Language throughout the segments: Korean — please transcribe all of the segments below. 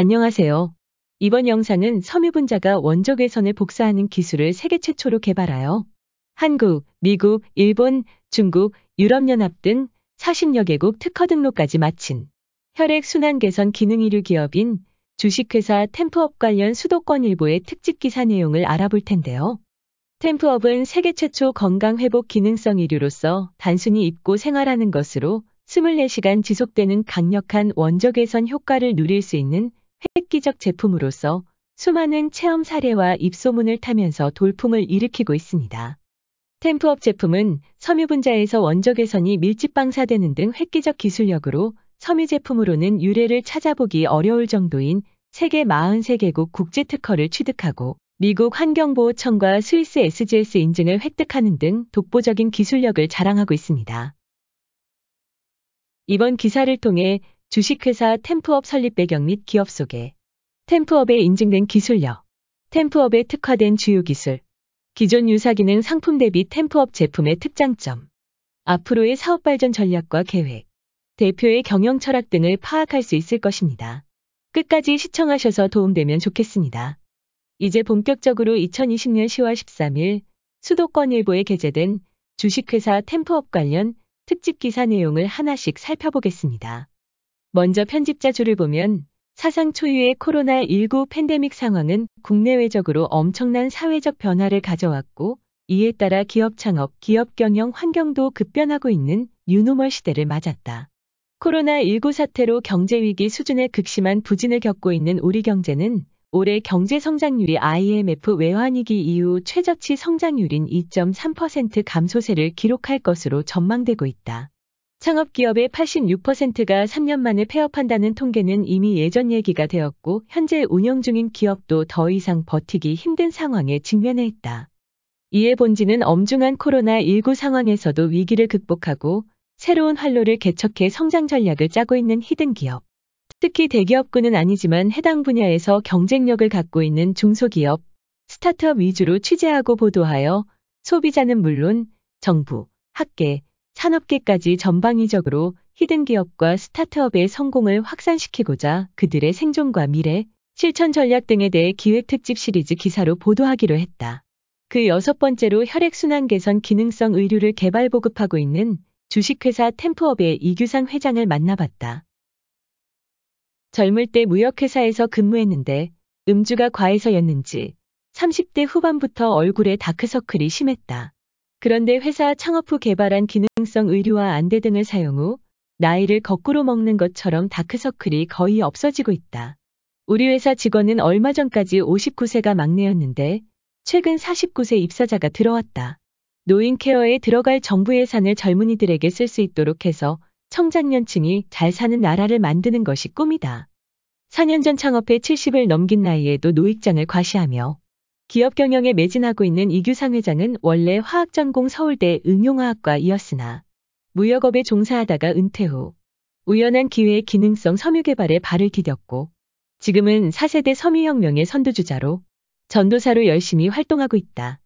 안녕하세요. 이번 영상은 섬유분자가 원적외선을 복사하는 기술을 세계 최초로 개발하여 한국, 미국, 일본, 중국, 유럽연합 등 40여 개국 특허 등록까지 마친 혈액순환 개선 기능 이류 기업인 주식회사 템프업 관련 수도권 일부의 특집 기사 내용을 알아볼 텐데요. 템프업은 세계 최초 건강 회복 기능성 이류로서 단순히 입고 생활하는 것으로 24시간 지속되는 강력한 원적외선 효과를 누릴 수 있는 획기적 제품으로서 수많은 체험 사례와 입소문을 타면서 돌풍을 일으키고 있습니다. 템프업 제품은 섬유 분자에서 원적 개선이 밀집 방사되는 등 획기적 기술력으로 섬유 제품으로는 유래를 찾아보기 어려울 정도인 세계 43개국 국제 특허를 취득하고 미국 환경보호청과 스위스 SGS 인증을 획득하는 등 독보적인 기술력을 자랑하고 있습니다. 이번 기사를 통해 주식회사 템프업 설립 배경 및 기업 소개, 템프업에 인증된 기술력, 템프업에 특화된 주요 기술, 기존 유사기능 상품 대비 템프업 제품의 특장점, 앞으로의 사업 발전 전략과 계획, 대표의 경영 철학 등을 파악할 수 있을 것입니다. 끝까지 시청하셔서 도움되면 좋겠습니다. 이제 본격적으로 2020년 10월 13일 수도권일보에 게재된 주식회사 템프업 관련 특집 기사 내용을 하나씩 살펴보겠습니다. 먼저 편집자 줄을 보면 사상 초유의 코로나19 팬데믹 상황은 국내외적으로 엄청난 사회적 변화를 가져왔고 이에 따라 기업 창업, 기업 경영 환경도 급변하고 있는 뉴노멀 시대를 맞았다. 코로나19 사태로 경제 위기 수준의 극심한 부진을 겪고 있는 우리 경제는 올해 경제 성장률이 IMF 외환위기 이후 최저치 성장률인 2.3% 감소세를 기록할 것으로 전망되고 있다. 창업기업의 86%가 3년 만에 폐업한다는 통계는 이미 예전 얘기가 되었고 현재 운영 중인 기업도 더 이상 버티기 힘든 상황에 직면해 있다. 이에 본지는 엄중한 코로나19 상황에서도 위기를 극복하고 새로운 활로를 개척해 성장 전략을 짜고 있는 히든 기업. 특히 대기업군은 아니지만 해당 분야에서 경쟁력을 갖고 있는 중소기업, 스타트업 위주로 취재하고 보도하여 소비자는 물론 정부, 학계, 산업계까지 전방위적으로 히든 기업과 스타트업의 성공을 확산시키고자 그들의 생존과 미래, 실천 전략 등에 대해 기획 특집 시리즈 기사로 보도하기로 했다. 그 여섯 번째로 혈액순환 개선 기능성 의류를 개발 보급하고 있는 주식회사 템프업의 이규상 회장을 만나봤다. 젊을 때 무역회사에서 근무했는데 음주가 과해서였는지 30대 후반부터 얼굴에 다크서클이 심했다. 그런데 회사 창업 후 개발한 기능성 의류와 안대 등을 사용 후 나이를 거꾸로 먹는 것처럼 다크서클이 거의 없어지고 있다. 우리 회사 직원은 얼마 전까지 59세가 막내였는데 최근 49세 입사자가 들어왔다. 노인 케어에 들어갈 정부 예산을 젊은이들에게 쓸 수 있도록 해서 청장년층이 잘 사는 나라를 만드는 것이 꿈이다. 4년 전 창업해 70을 넘긴 나이에도 노익장을 과시하며 기업 경영에 매진하고 있는 이규상 회장은 원래 화학 전공 서울대 응용화학과이었으나 무역업에 종사하다가 은퇴 후 우연한 기회의 기능성 섬유 개발에 발을 디뎠고 지금은 4세대 섬유혁명의 선두주자로 전도사로 열심히 활동하고 있다.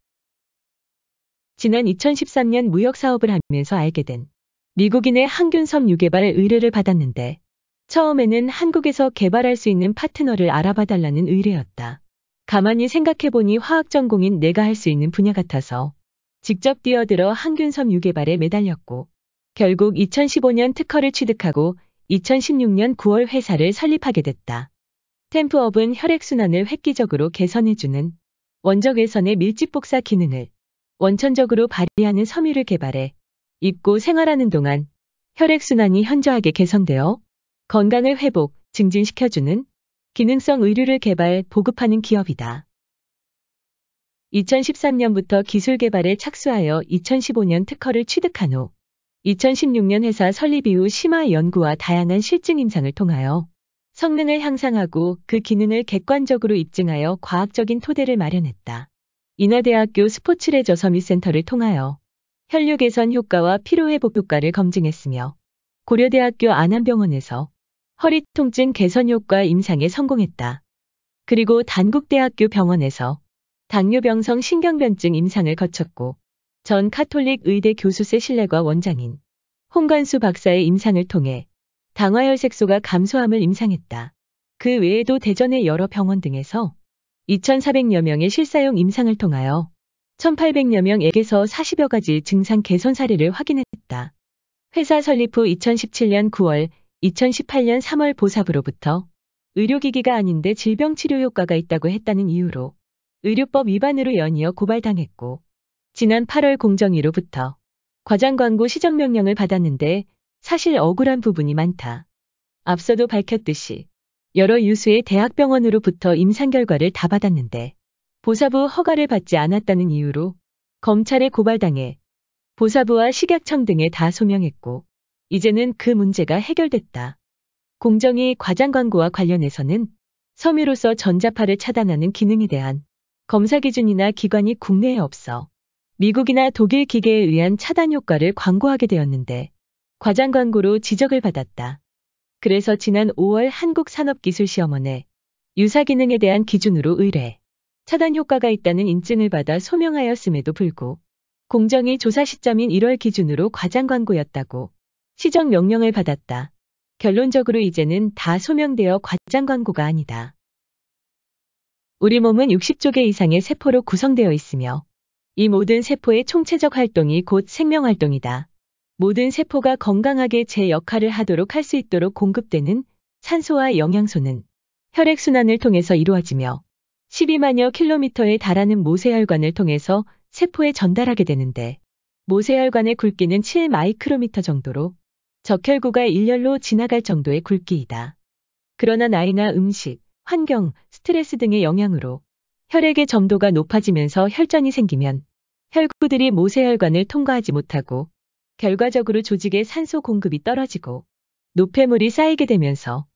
지난 2013년 무역 사업을 하면서 알게 된 미국인의 항균섬 유개발 의뢰를 받았는데 처음에는 한국에서 개발할 수 있는 파트너를 알아봐 달라는 의뢰였다. 가만히 생각해보니 화학 전공인 내가 할 수 있는 분야 같아서 직접 뛰어들어 항균섬 유개발에 매달렸고 결국 2015년 특허를 취득하고 2016년 9월 회사를 설립하게 됐다. 템프업은 혈액순환을 획기적으로 개선해주는 원적외선의 밀집복사 기능을 원천적으로 발휘하는 섬유를 개발해 입고 생활하는 동안 혈액순환이 현저하게 개선되어 건강을 회복, 증진시켜주는 기능성 의류를 개발, 보급하는 기업이다. 2013년부터 기술 개발에 착수하여 2015년 특허를 취득한 후 2016년 회사 설립 이후 심화 연구와 다양한 실증 임상을 통하여 성능을 향상하고 그 기능을 객관적으로 입증하여 과학적인 토대를 마련했다. 인하대학교 스포츠레 저서미센터를 통하여 혈류 개선 효과와 피로회복 효과를 검증했으며 고려대학교 안암병원에서 허리 통증 개선 효과 임상에 성공했다. 그리고 단국대학교 병원에서 당뇨병성 신경변증 임상을 거쳤고 전 카톨릭 의대 교수세 실뢰과 원장인 홍관수 박사의 임상을 통해 당화혈색소가 감소함을 임상했다. 그 외에도 대전의 여러 병원 등에서 2,400여 명의 실사용 임상을 통하여 1,800여 명에게서 40여 가지 증상 개선 사례를 확인했다. 회사 설립 후 2017년 9월 2018년 3월 보사부로부터 의료기기가 아닌데 질병치료 효과가 있다고 했다는 이유로 의료법 위반으로 연이어 고발당했고 지난 8월 공정위로부터 과장 광고 시정 명령을 받았는데 사실 억울한 부분이 많다. 앞서도 밝혔듯이 여러 유수의 대학병원으로부터 임상 결과를 다 받았는데 보사부 허가를 받지 않았다는 이유로 검찰에 고발당해 보사부와 식약청 등에 다 소명했고 이제는 그 문제가 해결됐다. 공정위 과장 광고와 관련해서는 섬유로서 전자파를 차단하는 기능에 대한 검사 기준이나 기관이 국내에 없어 미국이나 독일 기계에 의한 차단 효과를 광고하게 되었는데 과장 광고로 지적을 받았다. 그래서 지난 5월 한국산업기술시험원에 유사 기능에 대한 기준으로 의뢰, 차단 효과가 있다는 인증을 받아 소명하였음에도 불구 공정위 조사 시점인 1월 기준으로 과장 광고였다고 시정 명령을 받았다. 결론적으로 이제는 다 소명되어 과장 광고가 아니다. 우리 몸은 60조개 이상의 세포로 구성되어 있으며 이 모든 세포의 총체적 활동이 곧 생명 활동이다. 모든 세포가 건강하게 제 역할을 하도록 할 수 있도록 공급되는 산소와 영양소는 혈액순환을 통해서 이루어지며 12만여 킬로미터에 달하는 모세혈관을 통해서 세포에 전달하게 되는데 모세혈관의 굵기는 7마이크로미터 정도로 적혈구가 일렬로 지나갈 정도의 굵기이다. 그러나 나이나 음식, 환경, 스트레스 등의 영향으로 혈액의 점도가 높아지면서 혈전이 생기면 혈구들이 모세혈관을 통과하지 못하고 결과적으로 조직의 산소 공급이 떨어지고 노폐물이 쌓이게 되면서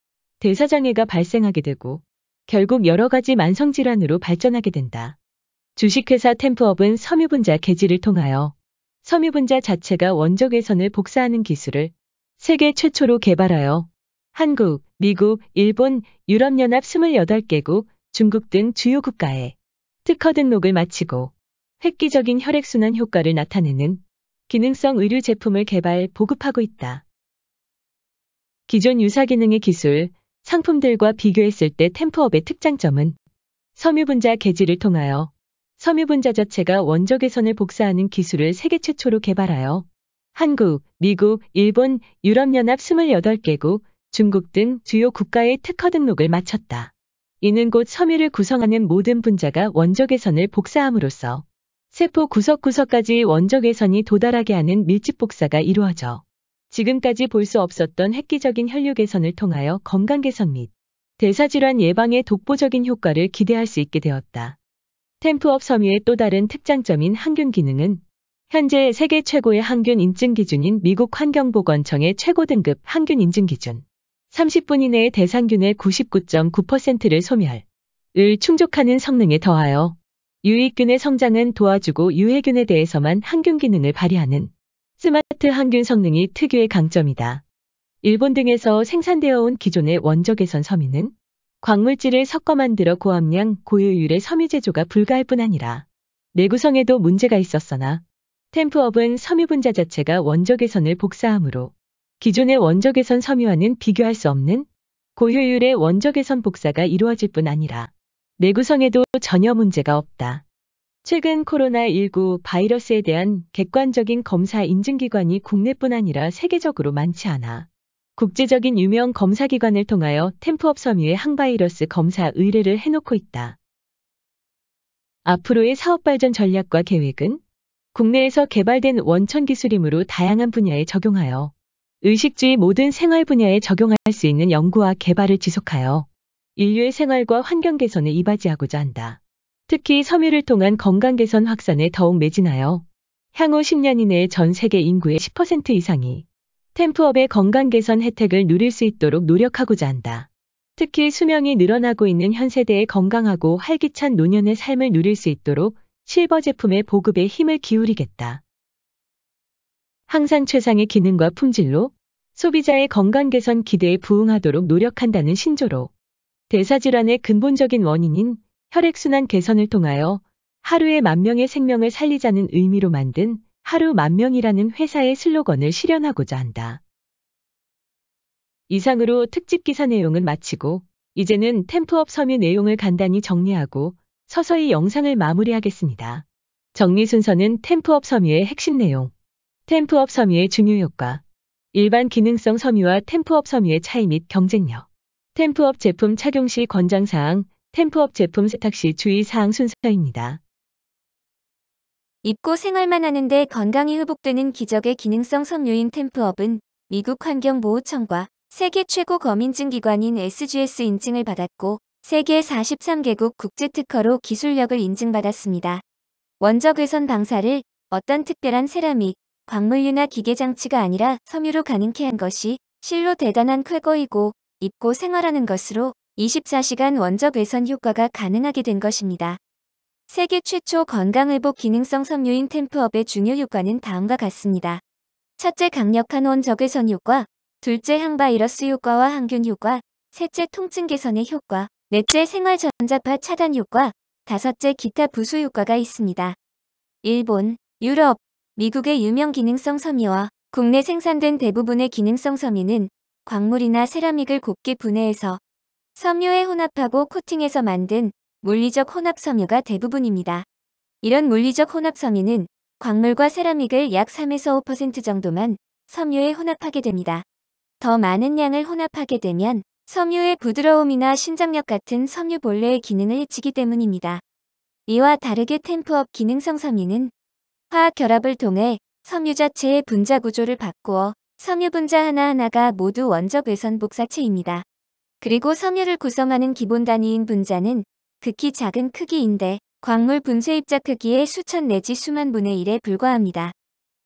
대사장애가 발생하게 되고 결국 여러 가지 만성질환으로 발전하게 된다. 주식회사 템프업은 섬유분자 개질을 통하여 섬유분자 자체가 원적외선을 복사하는 기술을 세계 최초로 개발하여 한국, 미국, 일본, 유럽연합 28개국, 중국 등 주요 국가에 특허 등록을 마치고 획기적인 혈액순환 효과를 나타내는 기능성 의류 제품을 개발, 보급하고 있다. 기존 유사기능의 기술, 상품들과 비교했을 때 템프업의 특장점은 섬유분자 개질을 통하여 섬유분자 자체가 원적외선을 복사하는 기술을 세계 최초로 개발하여 한국, 미국, 일본, 유럽연합 28개국, 중국 등 주요 국가의 특허 등록을 마쳤다. 이는 곧 섬유를 구성하는 모든 분자가 원적외선을 복사함으로써 세포 구석구석까지 원적외선이 도달하게 하는 밀집 복사가 이루어져 지금까지 볼 수 없었던 획기적인 혈류 개선을 통하여 건강 개선 및 대사질환 예방에 독보적인 효과를 기대할 수 있게 되었다. 템프업 섬유의 또 다른 특장점인 항균 기능은 현재 세계 최고의 항균 인증 기준인 미국 환경보건청의 최고 등급 항균 인증 기준 30분 이내에 대상균의 99.9%를 소멸을 충족하는 성능에 더하여 유익균의 성장은 도와주고 유해균에 대해서만 항균 기능을 발휘하는 스마트 항균 성능이 특유의 강점이다. 일본 등에서 생산되어 온 기존의 원적외선 섬유는 광물질을 섞어 만들어 고함량 고효율의 섬유 제조가 불가할 뿐 아니라 내구성에도 문제가 있었으나 템프업은 섬유분자 자체가 원적외선을 복사하므로 기존의 원적외선 섬유와는 비교할 수 없는 고효율의 원적외선 복사가 이루어질 뿐 아니라 내구성에도 전혀 문제가 없다. 최근 코로나19 바이러스에 대한 객관적인 검사 인증기관이 국내뿐 아니라 세계적으로 많지 않아 국제적인 유명 검사기관을 통하여 템프업 섬유의 항바이러스 검사 의뢰를 해놓고 있다. 앞으로의 사업 발전 전략과 계획은 국내에서 개발된 원천 기술임으로 다양한 분야에 적용하여 의식주의 모든 생활 분야에 적용할 수 있는 연구와 개발을 지속하여 인류의 생활과 환경 개선에 이바지하고자 한다. 특히 섬유를 통한 건강 개선 확산에 더욱 매진하여 향후 10년 이내에 전 세계 인구의 10% 이상이 템프업의 건강 개선 혜택을 누릴 수 있도록 노력하고자 한다. 특히 수명이 늘어나고 있는 현세대의 건강하고 활기찬 노년의 삶을 누릴 수 있도록 실버 제품의 보급에 힘을 기울이겠다. 항상 최상의 기능과 품질로 소비자의 건강 개선 기대에 부응하도록 노력한다는 신조로 대사질환의 근본적인 원인인 혈액순환 개선을 통하여 하루에 만 명의 생명을 살리자는 의미로 만든 하루 만 명이라는 회사의 슬로건을 실현하고자 한다. 이상으로 특집 기사 내용을 마치고 이제는 템프업 섬유 내용을 간단히 정리하고 서서히 영상을 마무리하겠습니다. 정리 순서는 템프업 섬유의 핵심 내용, 템프업 섬유의 중요 효과, 일반 기능성 섬유와 템프업 섬유의 차이 및 경쟁력, 템프업 제품 착용 시 권장사항, 템프업 제품 세탁 시 주의사항 순서입니다. 입고 생활만 하는데 건강이 회복되는 기적의 기능성 섬유인 템프업은 미국 환경보호청과 세계 최고 검인증 기관인 SGS 인증을 받았고 세계 43개국 국제특허로 기술력을 인증받았습니다. 원적외선 방사를 어떤 특별한 세라믹, 광물류나 기계장치가 아니라 섬유로 가능케 한 것이 실로 대단한 쾌거이고 입고 생활하는 것으로 24시간 원적외선 효과가 가능하게 된 것입니다. 세계 최초 건강회복 기능성 섬유인 템프업의 중요 효과는 다음과 같습니다. 첫째 강력한 원적외선 효과, 둘째 항바이러스 효과와 항균 효과, 셋째 통증 개선의 효과, 넷째 생활 전자파 차단 효과, 다섯째 기타 부수 효과가 있습니다. 일본, 유럽, 미국의 유명 기능성 섬유와 국내 생산된 대부분의 기능성 섬유는 광물이나 세라믹을 곱게 분해해서 섬유에 혼합하고 코팅해서 만든 물리적 혼합 섬유가 대부분입니다. 이런 물리적 혼합 섬유는 광물과 세라믹을 약 3에서 5% 정도만 섬유에 혼합하게 됩니다. 더 많은 양을 혼합하게 되면 섬유의 부드러움이나 신장력 같은 섬유 본래의 기능을 해치기 때문입니다. 이와 다르게 템프업 기능성 섬유는 화학 결합을 통해 섬유 자체의 분자 구조를 바꾸어 섬유 분자 하나하나가 모두 원적 외선 복사체입니다. 그리고 섬유를 구성하는 기본 단위인 분자는 극히 작은 크기인데 광물 분쇄 입자 크기의 수천 내지 수만 분의 1에 불과합니다.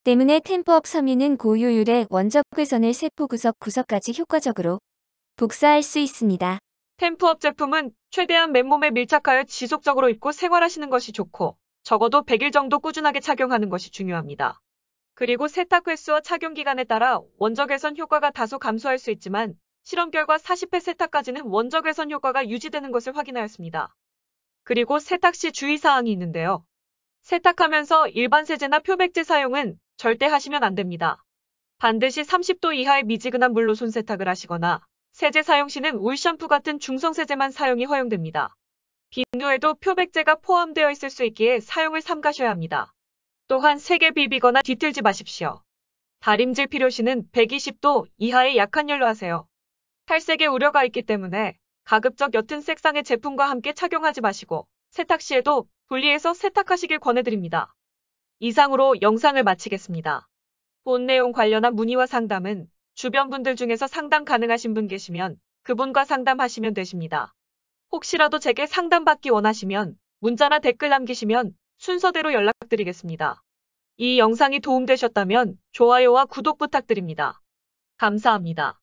때문에 템포업 섬유는 고효율의 원적 괴선을 세포 구석 구석까지 효과적으로 복사할 수 있습니다. 템프업 제품은 최대한 맨몸에 밀착하여 지속적으로 입고 생활하시는 것이 좋고 적어도 100일 정도 꾸준하게 착용하는 것이 중요합니다. 그리고 세탁 횟수와 착용 기간에 따라 원적 개선 효과가 다소 감소할 수 있지만 실험 결과 40회 세탁까지는 원적 개선 효과가 유지되는 것을 확인하였습니다. 그리고 세탁 시 주의사항이 있는데요. 세탁하면서 일반 세제나 표백제 사용은 절대 하시면 안 됩니다. 반드시 30도 이하의 미지근한 물로 손 세탁을 하시거나 세제 사용 시는 울샴푸 같은 중성세제만 사용이 허용됩니다. 비누에도 표백제가 포함되어 있을 수 있기에 사용을 삼가셔야 합니다. 또한 세게 비비거나 뒤틀지 마십시오. 다림질 필요시는 120도 이하의 약한 열로 하세요. 탈색에 우려가 있기 때문에 가급적 옅은 색상의 제품과 함께 착용하지 마시고 세탁 시에도 분리해서 세탁하시길 권해드립니다. 이상으로 영상을 마치겠습니다. 본 내용 관련한 문의와 상담은 주변 분들 중에서 상담 가능하신 분 계시면 그분과 상담하시면 되십니다. 혹시라도 제게 상담받기 원하시면 문자나 댓글 남기시면 순서대로 연락드리겠습니다. 이 영상이 도움되셨다면 좋아요와 구독 부탁드립니다. 감사합니다.